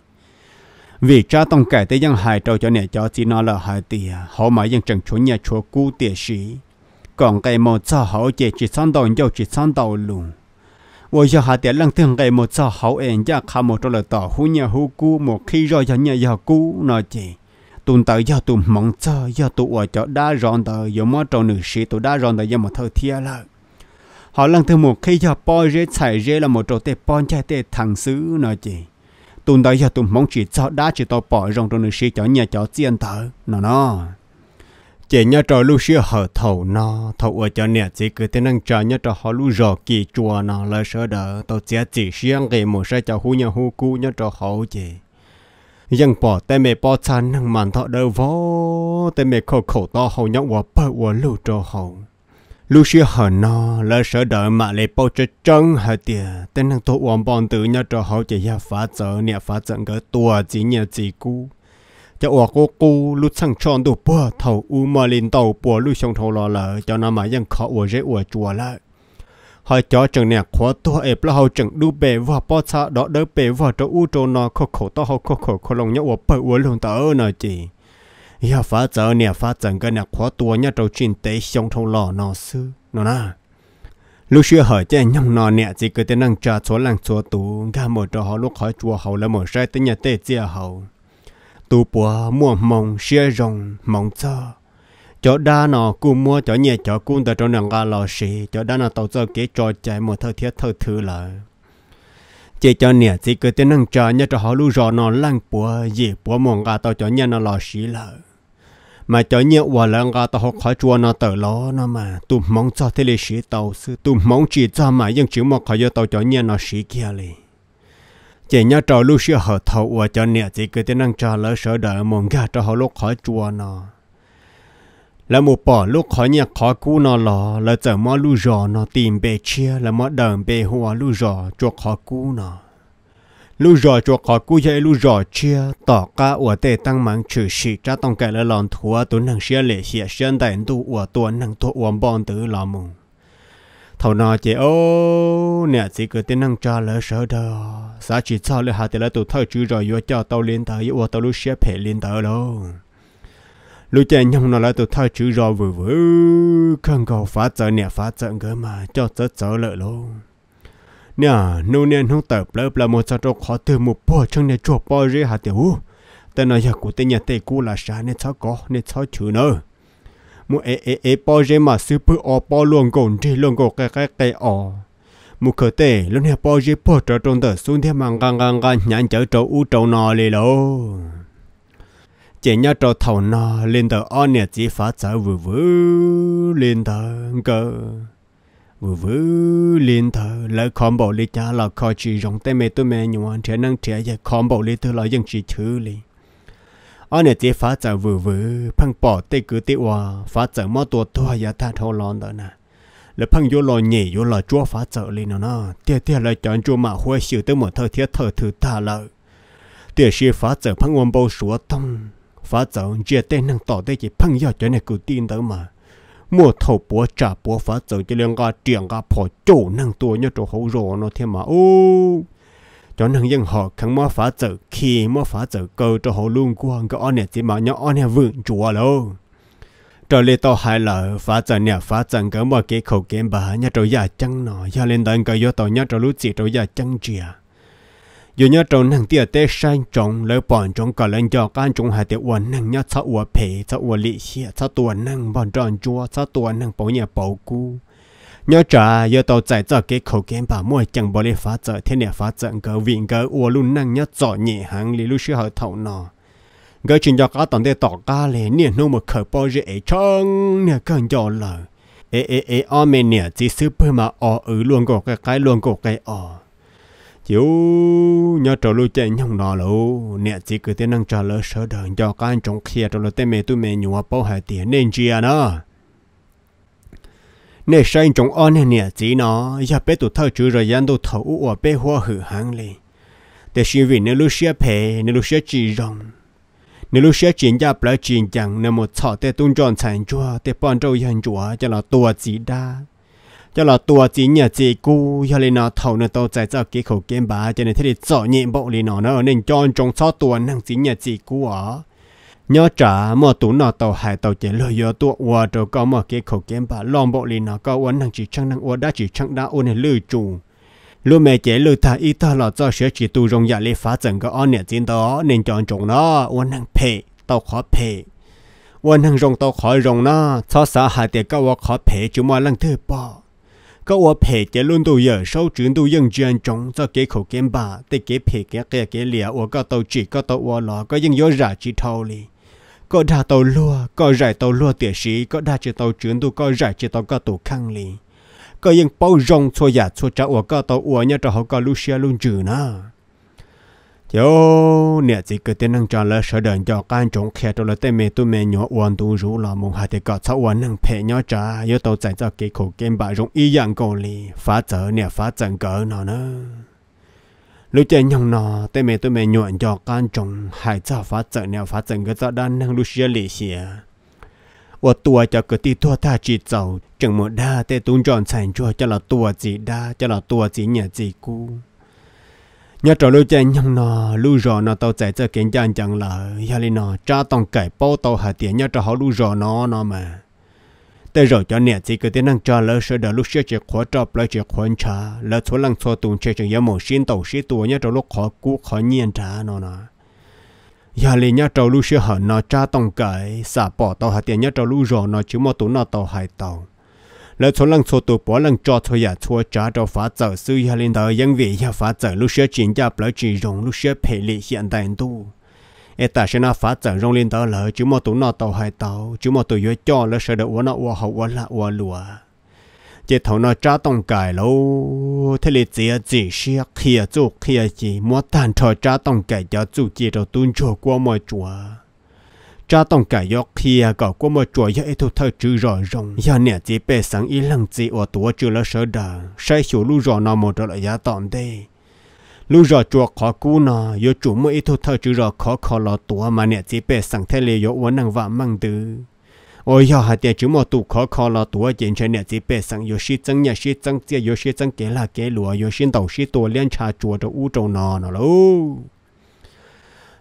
vì cha tông cải tới dân hài trâu cho nè cho chỉ nó là hai tì họ mãi dân trần chúa nhà chúa cú tìa sĩ còn cái một cho họ chỉ chỉ san đầu nhau chỉ san đầu luôn wo ya hai tiền lăng thương cái một cho họ em ya khám một trâu là tỏ hú nhà hú cú một khi rồi cho nhà ya cú nó chỉ tụn tới ya tụn mong cho ya tụ ở chỗ đa ròn tới yo mà trâu nữ sĩ tụ đa ròn tới ya một thơ thia là họ lăng thương một khi ya bò rễ chạy rễ là một trâu tê bò chạy tê thằng xứ nó chỉ tụi đó giờ tụi mong chỉ cho đã chỉ tao bỏ rong trong nước sĩ cho nhà cho tiền thở nó nó chỉ nhớ trò lưu sĩ hở thầu nó thầu ở cho nè chỉ cứ tên năng trò nhà trò họ lưu rò kỳ chùa nó là sợ đỡ tao chỉ chỉ riêng cái một sai cho hu nhà hu cu nhà trò họ chỉ dân bỏ tay mẹ bỏ chăn năng màn thọ đỡ vô tay mẹ khổ khổ to hầu nhóc quả bơ quả lưu trò hầu lúc xưa họ nó là sợ đợi mà lại bao cho chân hả tiệt tên thằng tôi hoàn bọn tự nhau cho họ chỉ ra phá trợ nhà phá trợ cái tua chỉ nhà chỉ cũ cho uống cô cô lúc sang chọn đồ bữa thầu u mà lên tàu bữa lúc xong thầu lò lợ cho nó mà vẫn khó uống dễ uống chùa lại họ cho chừng nè khó tua ép là họ chừng đu bể và bao xa đó đỡ bể và cho u cho nó khó khổ to họ khổ khổ khổ lòng nhau uống bể uống luôn tớ nè chị 要发展呢，发展个呢，quá tua nhá trâu chuyện tế xong thâu lò nó sư nó na lúc xưa hỏi cho nhông nó nè chỉ cứ tên năng trà số làng số tú ga một trò họ lúc hỏi chùa hậu là một sai tên nhà tế chia hậu tu bùa mua mông xia rồng mông cho chỗ đa nó cu mua chỗ nhẹ chỗ cu từ chỗ nàng ga lò xì chỗ đa nó tàu cho kế trò chạy một thơ thiết thơ thứ là chỉ cho nè chỉ cứ tên năng trà nhà trò họ lúc rò nó lăng bùa gì bùa mông ga tàu chỗ nhà nó lò xì là mà cho nhiều quả lần ra tao học khỏi chùa nó tờ lo nó mà tụm mong cho thế lì sĩ tàu sư tụm mong chỉ cho mà nhưng chỉ một khỏi tàu cho nhiều nó sĩ kia lì chỉ nhớ trò lúc xưa họ thầu và cho nhẹ chỉ cứ thế năng cho lỡ sợ đợi mong gà cho họ lúc khỏi chùa nó là một bỏ lúc khỏi nhà khó cú nó lò là chờ mò lu rò nó tìm bề chia là mò đờn bề hoa lu rò cho khó cú nó lưu rồi cho khó cú dây lưu rồi chia tỏ cả ở tề tăng mạng chữ sĩ cha tông kẻ là lòng thua tu năng xe lệ xe xia đại tu ở tu năng tu uổng bọn tử lòng mùng thầu nọ chị ô nè chỉ cứ tin năng cho lỡ sở đó xã chỉ cho lỡ hạ thì lỡ tu thơ chữ rồi vô cho tàu liên tới vô tàu lưu xia phê liên tới đâu lưu chạy nhông nọ lại tụ thơ chữ rồi vừa vừa không cầu phá trợ nè phá trợ cơ mà cho tớ trợ lợi luôn nha, nô nè không tập lớp là một sao cho khó từ một bộ trong nè chuột bao rễ hạt tiểu tên nói giờ của tên nhà tây cũ là xa nè sao có nè sao chữ nữa mu ê ê ê bao rễ mà sư phụ ở bao luồng gồn chỉ luồng gồn cái cái cái ở mu khởi tệ lúc nè bao rễ bao trở trong tờ xuống thêm mang gang gang gang nhãn chở trâu u trâu nò lì lô chỉ nhớ trâu thảo nò lên tờ on nè chỉ phá trở vừa vừa lên tờ cơ vừa vừa liền thở lỡ khom bộ lì cha là khó chỉ rong tay mẹ tôi mẹ nhuận trẻ năng trẻ giờ khom bộ lì tôi là dân chỉ thứ lì anh này chỉ phá trở vừa vừa phăng bỏ tay cứ tiêu hòa phá trở mò tua tua giờ tha thâu lon đó nè lỡ phăng vô lo nhẹ vô lo chúa phá trở lì nó nó tiếc tiếc là chọn chúa mà hoa xỉu tới một thời thiết thời thứ ta lợ tiếc xỉu phá trở phăng ôm bao súa tông phá trở chia tay năng tỏ tay chỉ phăng giờ cho này cứ tin tới mà mua thầu búa trả búa phá giống cho liên ga tiền ga phò chỗ năng tua nhớ chỗ hậu rồ nó thêm mà ô cho năng dân họ khăng mua phá giờ khi mua phá giờ cơ cho hậu luôn quan cái anh này chỉ mà nhớ anh này vượng chùa lâu trở lại tàu hai lợ phá trận nhà phá trận cái mà cái khẩu kiếm bà nhà trâu già chăng nọ nhà lên tận cái yếu tàu nhà trâu lũ chỉ trâu già chăng chìa dù nhớ trồng năng tiêu tế sang trồng lỡ bọn trồng cả lên cho can trồng hai tiêu uẩn năng nhớ sao uẩn phê sao uẩn lị xia sao tuần năng bọn tròn chua sao tuần năng bảo nhà bảo cu nhớ trả giờ tàu chạy cho cái khẩu kiếm bà mua chẳng bỏ lê phá trợ thế này phá trợ cờ viện cờ uẩn luôn năng nhớ rõ nhẹ hàng lì lúc xưa họ thầu nọ gỡ chuyện cho cá tận thế tỏ cá lệ nè nô một khởi bao giờ ấy chăng nè cần cho lờ ê ê ê ở mình nè chỉ sư bơ mà ô ư ừ, luôn cổ cái cái luôn cổ cái ở chiếu nhớ trò lôi chạy nhông nọ lô nè chỉ cứ thế năng trả lỡ sơ đơn cho các anh trong khi trò lỡ tên mẹ tôi mẹ nhùa bao hải tiền nên chia nó nè sao trong on nè nè chỉ nó giờ bé tụt thao chữ rồi dán đồ thấu ở bé hoa hử hàng lên để xin vì nè lúc xia phe nè lúc xia chỉ rong nè lúc xia chiến gia bờ chiến chẳng nè một thọ tê tung tròn thành chua tê bọn trâu yên chua cho là tua chỉ đa cho là tua chỉ nhà chỉ cu cho nên nó thầu nó tàu chạy cho cái khẩu kiếm bà cho nên thế thì sợ nhiệm bộ thì nó nó nên cho trong sáu tua năng chỉ nhà chỉ cu ở à. nhớ trả mà tụ nó tàu hải tàu chỉ lời do tua qua rồi có mà cái khẩu kiếm bà lòng bộ thì nó có uốn năng chỉ chăng năng uốn đã chỉ chăng đã uốn này lưu trùng lúc mẹ chế lưu thà ít thà là cho sửa chỉ tu rong giả lê phá trận cái on nhà chiến đó nên chọn chọn nó uốn năng phê tàu khó phê uốn năng rong tàu khó rong nó cho xã hải tiệt cao khó phê chúng mà lăng thứ bỏ có ở phe cái luôn đầu giờ sau chuyển đầu dân chuyên trong cho cái khẩu kiếm bà để cái phe cái cái cái lìa ở có tàu chỉ có tàu ở lò có dân gió ra chỉ thâu li có đa tàu lúa có giải tàu lúa tiền sĩ có đa chỉ tàu chuyển đầu có giải chỉ tàu có tàu khăng li có dân bao rong cho giả cho cháu ở có tàu ở nhà cho họ có Lucia luôn chữ nữa yo nè chỉ cứ tên năng trả lời sở đền cho can chống khe đó là tên mẹ tôi mẹ nhỏ uan tu rú là mùng hai thì có cháu uan năng phe nhỏ trả yo tàu chạy cho cái khổ game bà rong y dạng cổ lì phá trở nè phá trận cỡ nó nữa lúc chơi nhong nó tên mẹ tôi mẹ nhỏ cho can chống hai cho phá trở nè phá trận cái cho đan năng lúc xia lì xia ว่าตัวจะกติทั่วท่าจีเจ้าจังหมดได้แต่ตุ้งจอนแสนชั่วจะละตัวจีได้จะละตัวจีเนี่ยจีกู nhớ trở lưu chạy nhung nọ lưu rò nọ tàu chạy cho kiến chẳng chẳng là ya li nọ cha tòng cải bao tàu hạt tiền nhà trở họ lưu rò nọ nọ mà tới rồi cho nè chỉ có tiếng năng cho lỡ sợ đỡ lúc sợ chỉ khó trọc lỡ chỉ khó chả, lỡ số lần số tuần chơi chẳng yếm một xin tàu xin tuổi nhà trở lúc khó cú khó nhiên trả nọ nọ nhà li nhà trở lưu sợ họ nọ cha tòng cải xả bỏ tàu hạt tiền nhà trở lưu rò nọ chỉ mà tụ nọ tàu hải tàu là số lần số tụ bỏ lần cho thôi ya à, thua trả cho phá trở sư ya linh đời nhân vị ya phá trở lúc xưa chính ya lỡ chỉ dùng lúc xưa phải lì hiện đại tu e ta sẽ na phá trở rồng linh đời lỡ chứ mà tụ nó tàu hai tàu chứ mà tụ yo cho lỡ sợ được uo nó uo hậu uo lạ uo lùa chỉ thầu nó trả tông cài lâu thế là chỉ chỉ xia kia chú kia chỉ mua tàn thọ trả tông cài cho chú chỉ cho tuân chỗ qua mọi chùa cha tông cả yok kia có có một chuỗi ya thu e thơ chữ rõ rong ya nè chỉ bề sáng ý lăng chỉ ở tuổi chữ là sợ đà sai hiểu lu rõ nó một đó là ya tọn đây lu rõ chùa khó cú nó yo chủ mới ý thu thơ chữ rõ khó khó lo tuổi mà nè chỉ bề sáng thế lì yo uốn năng vạ mang từ ôi ya hạt tiền chữ một tụ khó khó lo tuổi trên trên nè chỉ bề sáng yo shi tăng nhà shi tăng tia yo shi tăng kế là kế lúa yo shi đầu shi tổ liên cha chùa cho u trâu nó nó lâu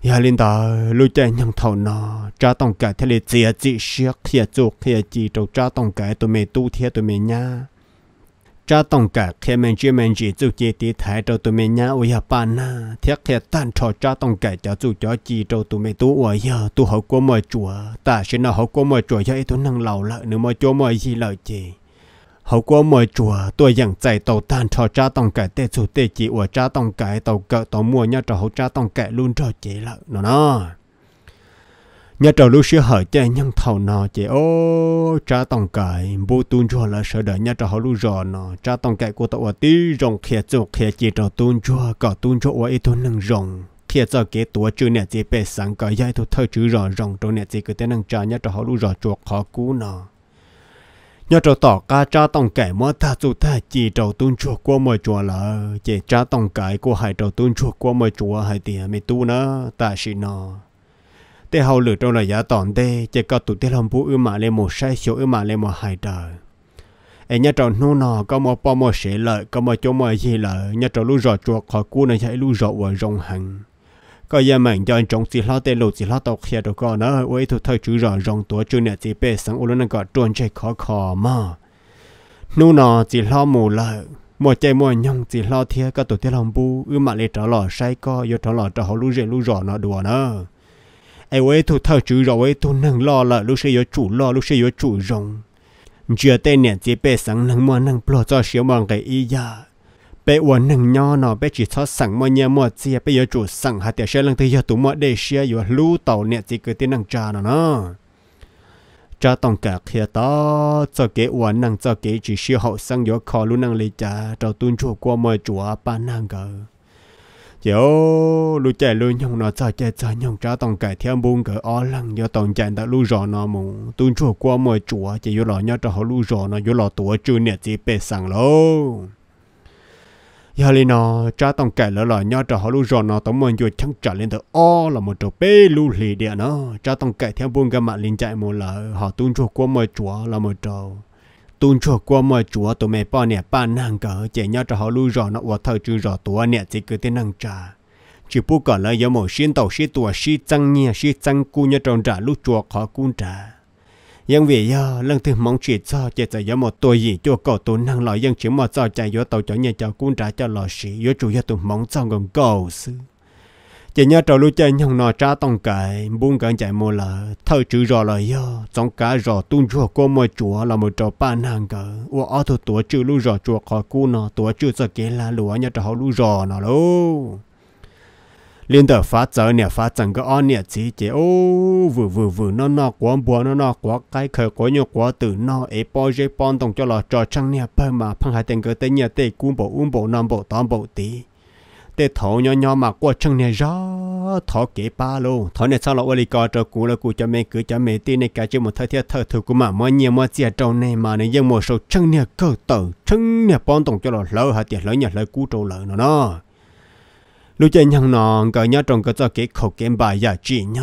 呀，领导，路在娘头呢，扎东改他的自己学，也做也记住扎东改都没多天都没呀。扎东改开门就门只做接的台着都没呀，我要办呐，贴开单朝扎东改叫做叫记住都没多我要，都好过么做，但是那好过么做要都能老了，你么做么一老姐。hậu quả mọi chùa tôi dặn chạy tàu tan cho cha tòng cái tê chủ tê chỉ của cha tòng cái tàu cỡ tàu mua nhà cho hậu cha tòng cái luôn cho chị lợ nó nó nhà trò lúc xưa hỏi chơi nhân thầu nó chị ô cha tòng cái bố tuôn chùa là sợ đợi nhà trò họ lúc rồi nó cha tòng cái của tàu tí rồng khía chỗ khía chỉ trò tuôn chùa cả tuôn chùa ấy tuôn nâng rồng khía cho cái tuổi chữ nè chị bé sáng cả dây tôi thơ chữ rò rồng chỗ nè chị cái tên nâng cha nhà trò họ lúc rồi chuột khó cứu nó nhà trâu tỏ ca cha tòng cải mà ta dù tha chỉ trâu tuôn chuột qua mơ chùa là chỉ cha tòng cải của hai trâu tuôn chuột qua mơ chùa hai tiền mi tu nữa ta xí nó thế hậu lửa trâu là giả tòn tê chỉ có tụ thế lòng bú ư mà lên một sai số ư mà lên một hai trời em nhà trâu nô nọ có một po một sẽ lợi có một chỗ mơ gì lợi nhà trâu lu rọ chuột khỏi cua này chạy lu rọ ở rong hành ก็ยังเหมือนเดนจงสีลาเตลูสีลาตกเฮียดก็นอะไว้ทุกทายจื้อรอรองตัวจูเนี่ยจีเป้สังอุลนั่นก็จวนใจขอขอมา นู่นอจีลาหมู่ละมัวใจมมวยงจีลาเทียก็ตัวเที่ยลำบูอือมาเลยตลอดใช้ก็ยศตลอดจะหารู้เรื่อรู้รอนะดัวเนอะไอ้ไว้ทุกทายจื้อรอไว้ทุกนั่งรอละลูกเชียจู่รอลูกเชียจู่รงเจอเต้เนี่ยจีเป้สังนั่งมัวนั่งปลอดจอเสียวมังไกอียา bé uốn nâng nho nọ, bé chỉ thoát sẵn mọi nhà mọi chia bé giờ chủ sẵn hạt tiểu xe lăng thứ giờ tụi mọi để xe giờ lưu tàu nè chỉ cứ tiền năng cha nọ. nó cha tông cả kia đó cho kế uốn nâng cho kế chỉ siêu hậu sẵn giờ khó lưu năng lý cha trâu tuôn chủ qua mọi chùa ba năng cơ. chiều lưu chạy lưu nhung nọ, cho chạy cho nhung cha tông cả theo buôn cờ ó lăng giờ tông chạy đã lưu rõ nọ mù tuôn chủ qua mọi chùa chỉ vô lọ nhau cho họ lưu rõ nọ, vô lọ tuổi chưa nè chỉ bé sẵn luôn giờ lên nó ờ, cha tông kể lỡ là nhau trò họ lu rồi nó tông mình vừa chăng trả lên từ o là một chỗ bê lu lì địa nó cha tông kể theo buôn cái mạng lên chạy một là họ tuôn chuột qua mọi chúa là một chỗ tuôn chuột qua mọi chúa tụi mẹ ba nè ba năng cỡ chạy nhau trò họ lu rồi nó và thờ chữ rõ tuổi nè chỉ cứ tên năng trà chỉ bu cả là giờ một xin tàu xin tuổi xin tăng nhẹ xin tăng cu nhau tròn trả lúc chuột họ cuốn trả ยังวิยอลังถึงมองฉีดซอเจจะยมอตัวหยีจัวก่อตัวนั่งลอยยังชิมอซอใจยอตัวจอยเจ้ากุ้นจ้าเจ้าหล่อสียอจุยอตัวมองจ้องกันก่อซื้อเจเนี่ยตัวลูกใจยังนอจ้าต้องไก่บุ้งกันใจมัวละเท่าจื้อรอเลยยอจ้องการรอตุ้นจัวก็มัวจัวละมัวจอป้านางกันว่าเอาตัวตัวจื้อลูกรอจัวขอกู้นอตัวจื้อสเกลาหลัวเนี่ยจะเอาลูกรอนอลู liên tờ phát giờ nè phát chẳng cái on nè chỉ chỉ ô vừa vừa vừa nó nó quá buồn nó nó quá cái khờ quá nhiều quá từ nó ấy bao giờ bọn tổng cho là cho trăng nè bơ mà phăng hai tên cái tên nhà tê cung bộ um bộ nằm bộ tám bộ tí tê thổ nhỏ nhỏ mà qua chân nè gió thọ kế ba lô thọ nè sao là oli co cho cú là cú cho mẹ cứ cho mẹ tí này cả chứ một thời thiết thời thử của mà mọi nhiều mọi chia à, trong này mà nè dân một số chân nè cơ tử chân nè bọn tổng cho là lỡ hai tiền lỡ nhà lỡ cú trâu lỡ nó nó lúc chơi nhang nọ cái nhớ trong cái cho cái khẩu kiếm bài giả chỉ nhá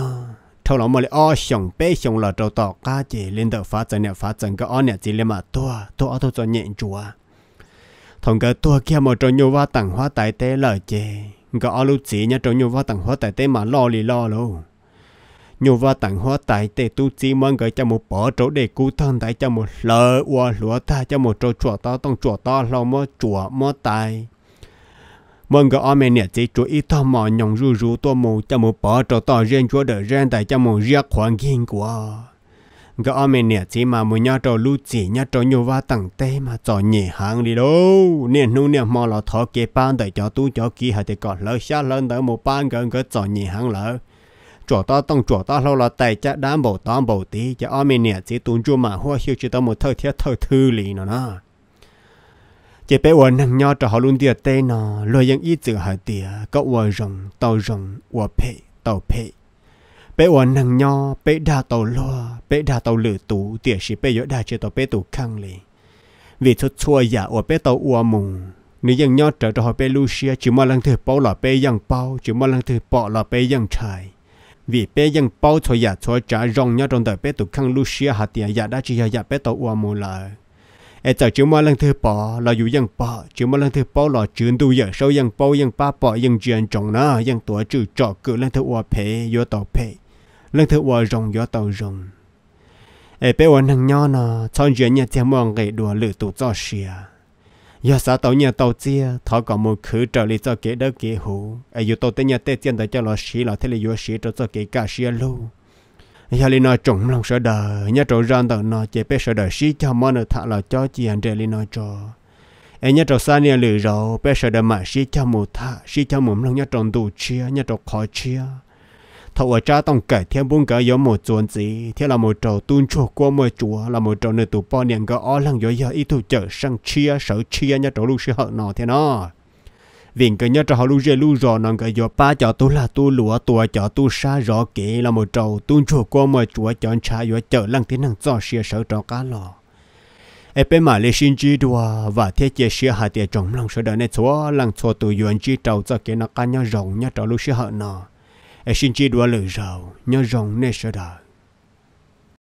thâu lòng mà lại o sòng bé sòng là trâu tỏ cá chỉ lên được phát triển, phát triển cái o này chỉ lên mà tua tua ở thôi cho nhện chúa thằng cái tua kia mà trâu nhau hoa tặng hoa tài tế lời chê cái o lúc chỉ nhá trâu nhau hoa tặng hoa tài tế mà lo lì lo luôn nhiều va tặng hoa tài tế tu chỉ mong cái cho một bỏ chỗ để cứu thân tại cho một lỡ qua lúa ta cho một chỗ chùa to tông chùa to lo mơ chùa mơ tài mong vâng, cái ông mình chỉ chú ý thọ mà nhong rú rú to mù cho mù bỏ cho tao riêng chúa đỡ riêng tại cho mù riêng khoan kinh của cái ông mình chỉ mà mù nhớ cho lú chỉ nhớ cho nhiều va tặng tê mà cho nhẹ hàng đi đâu nên nu nè mò là thọ kế ban tại cho tu cho kỹ hay thì còn lỡ xa lên tới một ban gần cái cho nhẹ hàng lỡ chỗ ta tông chỗ ta lâu là tại chắc đám bộ tám bộ tí cho ông mình chỉ tuôn chua mà hoa siêu chỉ tao một thời thiết thời thư lì nó nè chỉ bé uổng năng nhau cho họ luôn tiệt tê nó rồi những ít chữ hở tiệt có uổng rồng tàu rồng uổng phe tàu phe bé uổng năng nhau bé đa tàu loa bé đa tàu lử tú tiệt sĩ bé yếu đa chơi tàu bé tú khang lì vì chút chua giả uổng bé tàu uổng mùng nếu ยัง nhau trở cho họ bé Lucia chỉ mà lăng thứ bao là bé bao, chỉ mà lăng thứ bỏ là bé bé ยัง trai vì bé dân bao cho giả cho trả rồng nhau trong đời bé tụ khăn Lucia hạt tiền nhà đã chỉ giả bé tàu uo mù lại ai chào chú mà lần thứ bỏ là dù dân bỏ chú mà lần thứ bỏ là chuyện đủ giờ sau dân bỏ dân ba bỏ dân chuyện trọng nó dân tuổi chữ trọ cự lần thứ hòa phê vô tàu phê lần thứ hòa rồng vô tàu rồng ai bé hòa năng nho nó chọn chuyện nhà thiên mong ngày đùa lử tụ cho xìa giờ xã tàu nhà tàu chia thọ có một khứ trở cho kế đỡ kế hủ ai dù tàu tới nhà tết tiền tới cho lo xí là thế là vô xí cho cho kế cả xìa luôn giờ li nói trúng lòng sợ đời nhớ trâu ran tận nó chế bé sợ đời xí cho mơ nó thả là cho chị anh trẻ li nói cho em nhớ trâu xa nia lử rồi bé sợ đời mà xí cho mù thả xí cho mồm lòng nhớ trâu đủ chia nhớ trâu khó chia thầu ở cha tông kể thiên buôn cả gió một chuồn gì thế là một trâu tuôn chuột qua một chùa là một trâu nơi tụ bao niệm cái ó lăng gió giờ ít thu chở sang chia sợ chia nhớ trâu lúc xí hận nó thế nó viện cái nhớ cho họ lu rê lu rò nòng cái gió ba cho tôi là tôi lúa tôi cho tôi xa rõ kỹ là một trâu tôi chùa qua mà chùa chọn cha gió chờ lăng tiếng năng cho xia sợ trò cá lò ép mà lấy xin chỉ đùa và thiết chế xia hạ tiệt trồng lòng sợ đời này chúa lăng chúa tôi yuan chi trâu cho cái nó cá nhau rồng nhớ cho lu xe hận nó, ép xin chỉ đùa lử rầu nhớ rồng nên sợ đời